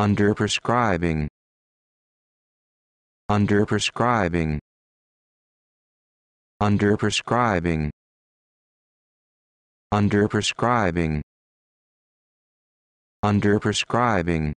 underprescribing underprescribing underprescribing underprescribing underprescribing